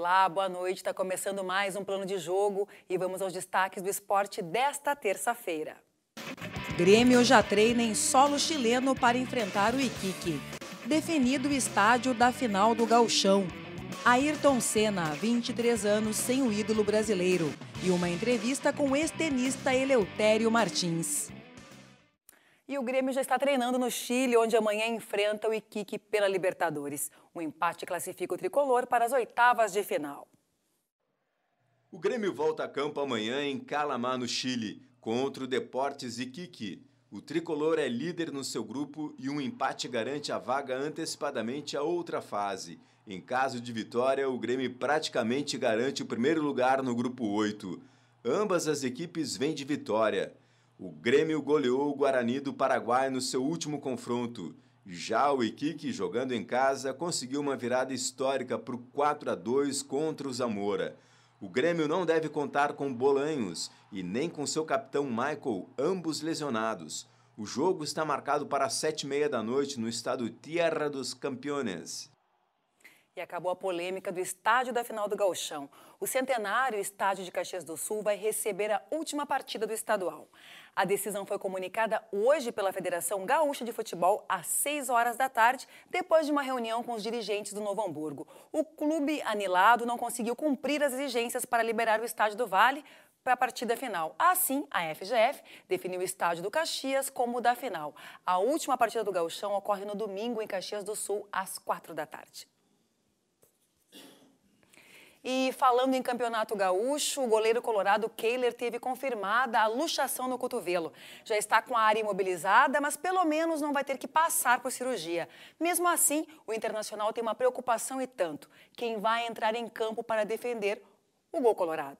Olá, boa noite. Está começando mais um plano de jogo e vamos aos destaques do esporte desta terça-feira. Grêmio já treina em solo chileno para enfrentar o Iquique. Definido o estádio da final do Gauchão. Ayrton Senna, 23 anos sem o ídolo brasileiro. E uma entrevista com o ex-tenista Eleutério Martins. E o Grêmio já está treinando no Chile, onde amanhã enfrenta o Iquique pela Libertadores. O empate classifica o tricolor para as oitavas de final. O Grêmio volta a campo amanhã em Calamar, no Chile, contra o Deportes Iquique. O tricolor é líder no seu grupo e um empate garante a vaga antecipadamente à outra fase. Em caso de vitória, o Grêmio praticamente garante o primeiro lugar no grupo 8. Ambas as equipes vêm de vitória. O Grêmio goleou o Guarani do Paraguai no seu último confronto. Já o Iquique, jogando em casa, conseguiu uma virada histórica para o 4 a 2 contra o Zamora. O Grêmio não deve contar com Bolanhos e nem com seu capitão Michael, ambos lesionados. O jogo está marcado para 7h30 da noite no estado Tierra dos Campeones acabou a polêmica do estádio da final do Gauchão. O centenário estádio de Caxias do Sul vai receber a última partida do estadual. A decisão foi comunicada hoje pela Federação Gaúcha de Futebol às 6 horas da tarde, depois de uma reunião com os dirigentes do Novo Hamburgo. O clube anilado não conseguiu cumprir as exigências para liberar o estádio do Vale para a partida final. Assim, a FGF definiu o estádio do Caxias como o da final. A última partida do Gauchão ocorre no domingo em Caxias do Sul às 4 da tarde. E falando em Campeonato Gaúcho, o goleiro colorado Kehler teve confirmada a luxação no cotovelo. Já está com a área imobilizada, mas pelo menos não vai ter que passar por cirurgia. Mesmo assim, o Internacional tem uma preocupação e tanto. Quem vai entrar em campo para defender o gol colorado?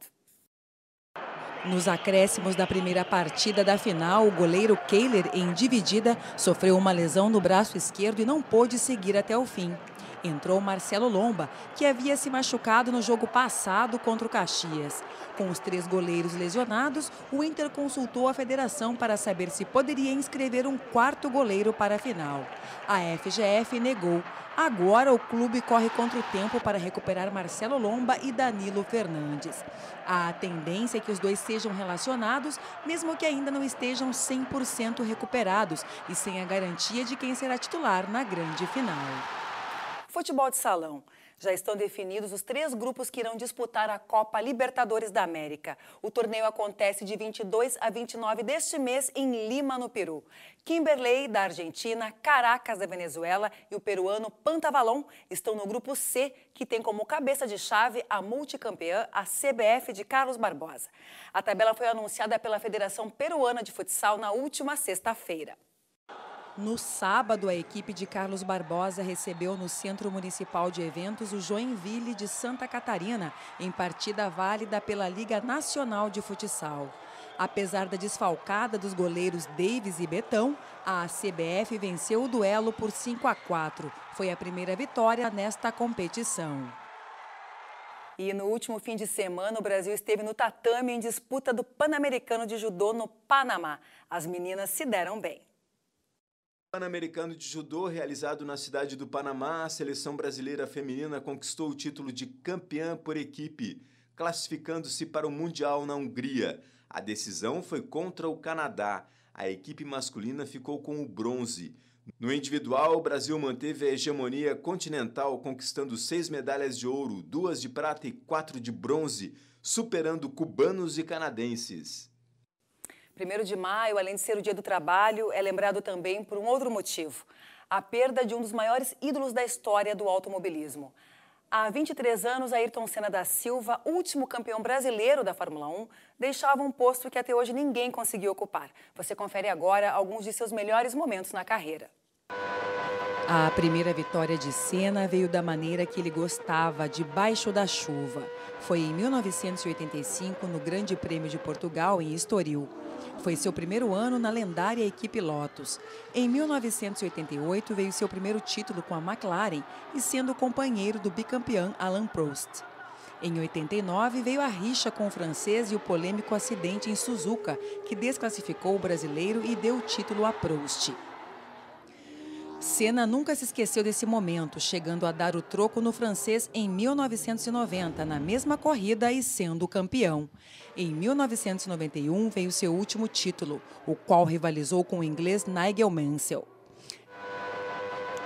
Nos acréscimos da primeira partida da final, o goleiro Kehler, em dividida, sofreu uma lesão no braço esquerdo e não pôde seguir até o fim entrou Marcelo Lomba, que havia se machucado no jogo passado contra o Caxias. Com os três goleiros lesionados, o Inter consultou a federação para saber se poderia inscrever um quarto goleiro para a final. A FGF negou. Agora o clube corre contra o tempo para recuperar Marcelo Lomba e Danilo Fernandes. A tendência é que os dois sejam relacionados, mesmo que ainda não estejam 100% recuperados e sem a garantia de quem será titular na grande final. Futebol de salão. Já estão definidos os três grupos que irão disputar a Copa Libertadores da América. O torneio acontece de 22 a 29 deste mês em Lima, no Peru. Kimberley, da Argentina, Caracas, da Venezuela e o peruano Pantavalon estão no grupo C, que tem como cabeça de chave a multicampeã, a CBF de Carlos Barbosa. A tabela foi anunciada pela Federação Peruana de Futsal na última sexta-feira. No sábado, a equipe de Carlos Barbosa recebeu no Centro Municipal de Eventos o Joinville de Santa Catarina, em partida válida pela Liga Nacional de Futsal. Apesar da desfalcada dos goleiros Davis e Betão, a CBF venceu o duelo por 5 a 4. Foi a primeira vitória nesta competição. E no último fim de semana, o Brasil esteve no tatame em disputa do Pan-Americano de Judô no Panamá. As meninas se deram bem. Pan-Americano de Judô, realizado na cidade do Panamá, a seleção brasileira feminina conquistou o título de campeã por equipe, classificando-se para o Mundial na Hungria. A decisão foi contra o Canadá. A equipe masculina ficou com o bronze. No individual, o Brasil manteve a hegemonia continental, conquistando seis medalhas de ouro, duas de prata e quatro de bronze, superando cubanos e canadenses. 1 de maio, além de ser o Dia do Trabalho, é lembrado também por um outro motivo: a perda de um dos maiores ídolos da história do automobilismo. Há 23 anos, Ayrton Senna da Silva, último campeão brasileiro da Fórmula 1, deixava um posto que até hoje ninguém conseguiu ocupar. Você confere agora alguns de seus melhores momentos na carreira. A primeira vitória de Senna veio da maneira que ele gostava, debaixo da chuva. Foi em 1985, no Grande Prêmio de Portugal, em Estoril. Foi seu primeiro ano na lendária equipe Lotus. Em 1988, veio seu primeiro título com a McLaren e sendo companheiro do bicampeão Alain Prost. Em 89, veio a rixa com o francês e o polêmico acidente em Suzuka, que desclassificou o brasileiro e deu o título a Prost. Senna nunca se esqueceu desse momento, chegando a dar o troco no francês em 1990, na mesma corrida e sendo campeão. Em 1991 veio seu último título, o qual rivalizou com o inglês Nigel Mansell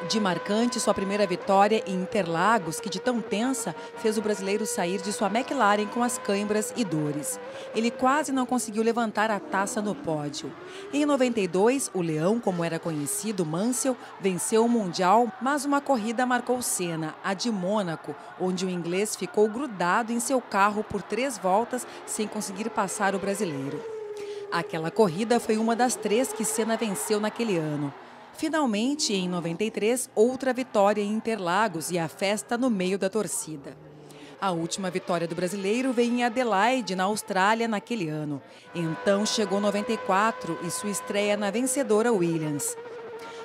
de marcante sua primeira vitória em Interlagos, que de tão tensa fez o brasileiro sair de sua McLaren com as câimbras e dores. Ele quase não conseguiu levantar a taça no pódio. Em 92, o Leão, como era conhecido, Mansell, venceu o Mundial, mas uma corrida marcou cena, a de Mônaco, onde o inglês ficou grudado em seu carro por três voltas sem conseguir passar o brasileiro. Aquela corrida foi uma das três que Senna venceu naquele ano. Finalmente, em 93, outra vitória em Interlagos e a festa no meio da torcida. A última vitória do brasileiro veio em Adelaide, na Austrália, naquele ano. Então chegou 94 e sua estreia na vencedora Williams.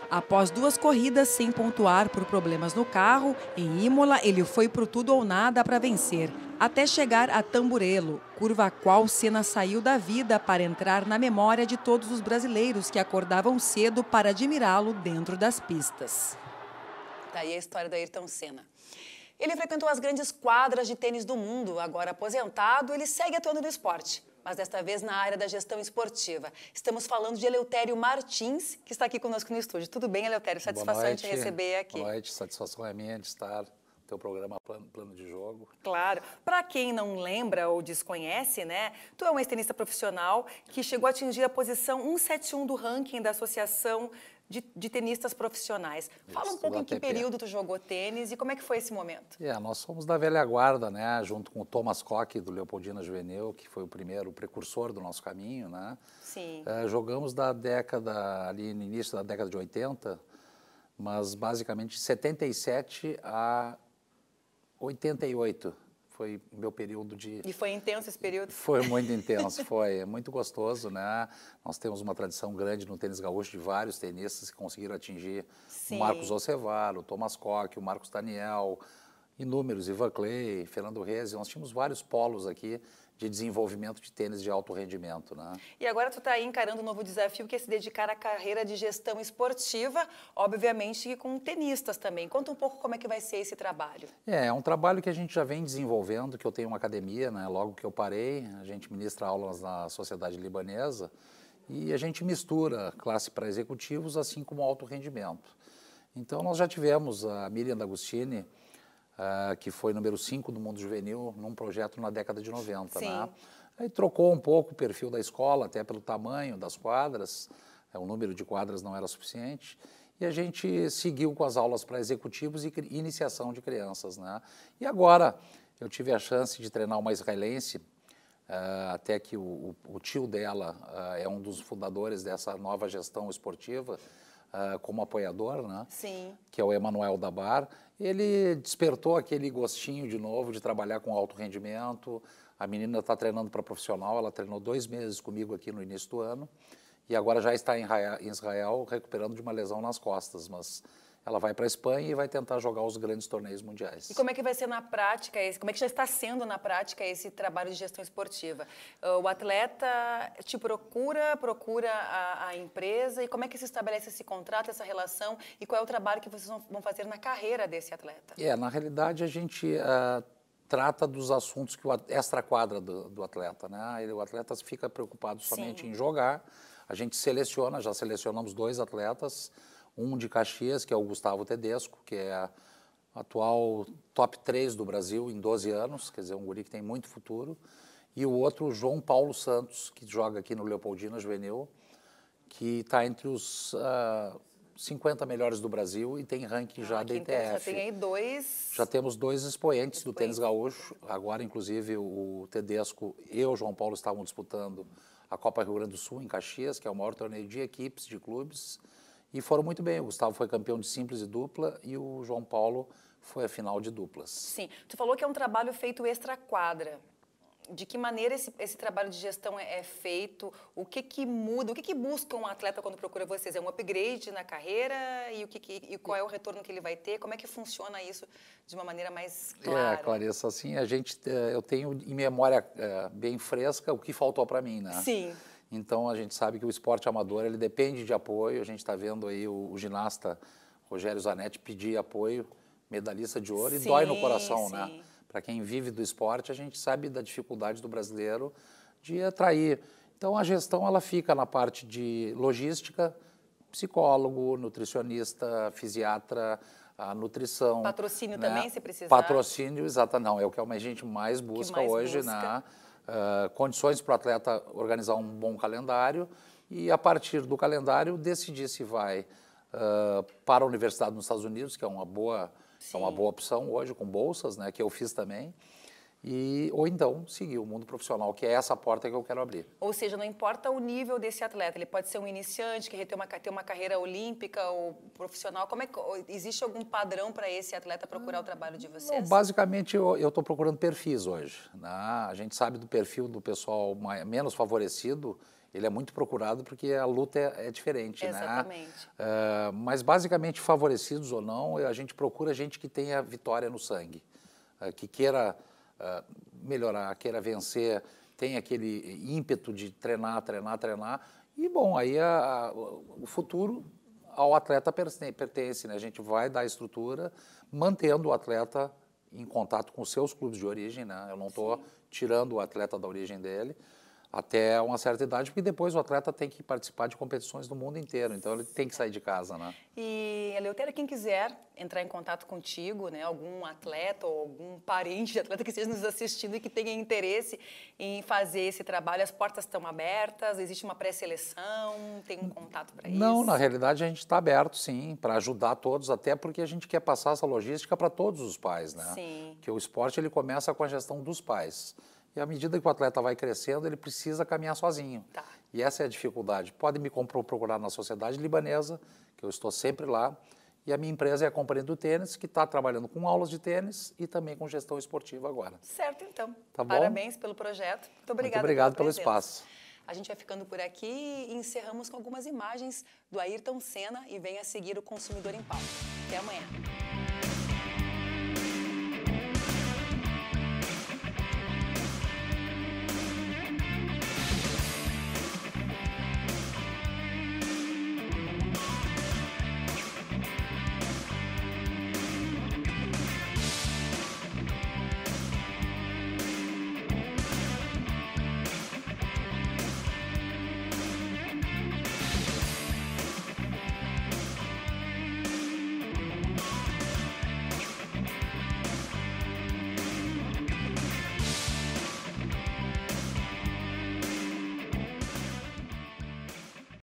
Após duas corridas sem pontuar por problemas no carro, em Imola ele foi pro tudo ou nada para vencer, até chegar a Tamburelo, curva a qual Senna saiu da vida para entrar na memória de todos os brasileiros que acordavam cedo para admirá-lo dentro das pistas. Daí tá a história do Ayrton Senna. Ele frequentou as grandes quadras de tênis do mundo. Agora aposentado, ele segue atuando no esporte, mas desta vez na área da gestão esportiva. Estamos falando de Eleutério Martins, que está aqui conosco no estúdio. Tudo bem, Eleutério? Satisfação Boa receber aqui. Boa noite, satisfação é minha de estar teu programa Plano, plano de Jogo. Claro. Para quem não lembra ou desconhece, né? Tu é um ex-tenista profissional que chegou a atingir a posição 171 do ranking da Associação de, de Tenistas Profissionais. Isso, Fala um pouco em que ATP. período tu jogou tênis e como é que foi esse momento. É, nós somos da velha guarda, né? Junto com o Thomas Koch, do Leopoldina Juvenil, que foi o primeiro precursor do nosso caminho, né? Sim. É, jogamos da década, ali no início da década de 80, mas basicamente de 77 a 88 foi meu período de... E foi intenso esse período? Foi muito intenso, foi é muito gostoso, né? Nós temos uma tradição grande no tênis gaúcho de vários tenistas que conseguiram atingir Sim. o Marcos Ocevalo, o Thomas Koch, o Marcos Daniel, inúmeros, Ivan Clay, Fernando Reis, nós tínhamos vários polos aqui de desenvolvimento de tênis de alto rendimento, né? E agora tu está encarando um novo desafio que é se dedicar à carreira de gestão esportiva, obviamente com tenistas também. Conta um pouco como é que vai ser esse trabalho. É, é um trabalho que a gente já vem desenvolvendo, que eu tenho uma academia, né? Logo que eu parei, a gente ministra aulas na Sociedade Libanesa e a gente mistura classe para executivos assim como alto rendimento. Então nós já tivemos a Miriam D'Agostini, uh, que foi número 5 do mundo juvenil num projeto na década de 90. Né? Aí trocou um pouco o perfil da escola, até pelo tamanho das quadras, é, o número de quadras não era suficiente. E a gente seguiu com as aulas para executivos e iniciação de crianças. Né? E agora eu tive a chance de treinar uma israelense, Uh, até que o, o, o tio dela uh, é um dos fundadores dessa nova gestão esportiva uh, como apoiador, né? Sim. Que é o Emanuel Dabar ele despertou aquele gostinho de novo de trabalhar com alto rendimento. A menina está treinando para profissional, ela treinou dois meses comigo aqui no início do ano e agora já está em Israel recuperando de uma lesão nas costas, mas ela vai para a Espanha e vai tentar jogar os grandes torneios mundiais. E como é que vai ser na prática esse? Como é que já está sendo na prática esse trabalho de gestão esportiva? Ah, o atleta te procura, procura a, a empresa e como é que se estabelece esse contrato, essa relação e qual é o trabalho que vocês vão fazer na carreira desse atleta? É, na realidade a gente uh, trata dos assuntos que o extra quadra do, do atleta, né? o atleta fica preocupado somente Sim. em jogar. A gente seleciona, já selecionamos dois atletas um de Caxias, que é o Gustavo Tedesco, que é atual top 3 do Brasil em 12 anos, quer dizer, um guri que tem muito futuro, e o outro, João Paulo Santos, que joga aqui no Leopoldina Juvenil, que está entre os uh, ah, 50 melhores do Brasil e tem ranking ah, já da ITF. Já tem aí dois... Já temos dois expoentes, expoentes do tênis gaúcho, agora inclusive o Tedesco e o João Paulo estavam disputando a Copa Rio Grande do Sul em Caxias, que é o maior torneio de equipes, de clubes, e foram muito bem. O Gustavo foi campeão de simples e dupla e o João Paulo foi a final de duplas. Sim. Tu falou que é um trabalho feito extra-quadra. De que maneira esse, esse trabalho de gestão é, é, feito? O que, que muda? O que, que busca um atleta quando procura vocês? É um upgrade na carreira? E, o que, que e qual é o retorno que ele vai ter? Como é que funciona isso de uma maneira mais é, clara? É, Clarissa, assim, a gente, eh, eu tenho em memória é, bem fresca o que faltou para mim, né? Sim. Então a gente sabe que o esporte amador ele depende de apoio. A gente está vendo aí o, o, ginasta Rogério Zanetti pedir apoio, medalhista de ouro, sim, e dói no coração, né? sim. né? Para quem vive do esporte, a gente sabe da dificuldade do brasileiro de atrair. Então a gestão ela fica na parte de logística, psicólogo, nutricionista, fisiatra, a nutrição. Patrocínio né? também, se precisar. Patrocínio, exata não, é o que a gente mais busca mais hoje, busca. né? uh, condições para o atleta organizar um bom calendário e, a partir do calendário, decidir se vai uh, para a universidade nos Estados Unidos, que é uma boa, é uma boa opção hoje, com bolsas, né, que eu fiz também e ou então seguir o mundo profissional, que é essa porta que eu quero abrir. Ou seja, não importa o nível desse atleta, ele pode ser um iniciante que quer ter uma, ter uma carreira olímpica ou profissional. Como é que existe algum padrão para esse atleta procurar o trabalho de vocês? Não, basicamente eu estou procurando perfis hoje. Né? A gente sabe do perfil do pessoal mais, menos favorecido. Ele é muito procurado porque a luta é, é diferente, né? Exatamente. né? Uh, mas basicamente favorecidos ou não, a gente procura gente que tenha vitória no sangue, uh, que queira ah, melhorar, queira vencer, tem aquele ímpeto de treinar, treinar, treinar. E, bom, aí a, a, o futuro ao atleta pertence, né? A gente vai dar estrutura mantendo o atleta em contato com seus clubes de origem, né? Eu não estou tirando o atleta da origem dele, até uma certa idade, porque depois o atleta tem que participar de competições do mundo inteiro, então ele tem que sair de casa, né? E, Eleutério, quem quiser entrar em contato contigo, né, algum atleta ou algum parente de atleta que esteja nos assistindo e que tenha interesse em fazer esse trabalho, as portas estão abertas, existe uma pré-seleção, tem um contato para isso? Não, na realidade a gente está aberto, sim, para ajudar todos, até porque a gente quer passar essa logística para todos os pais, né? Sim. Que o esporte ele começa com a gestão dos pais. E à medida que o atleta vai crescendo, ele precisa caminhar sozinho. Tá. E essa é a dificuldade. Pode me procurar na Sociedade Libanesa, que eu estou sempre lá. E a minha empresa é a Companhia do Tênis, que está trabalhando com aulas de tênis e também com gestão esportiva agora. Certo, então. Tá Parabéns pelo projeto. Muito obrigado. Muito obrigado pelo espaço. A gente vai ficando por aqui e encerramos com algumas imagens do Ayrton Senna e venha seguir o Consumidor em Pau. Até amanhã.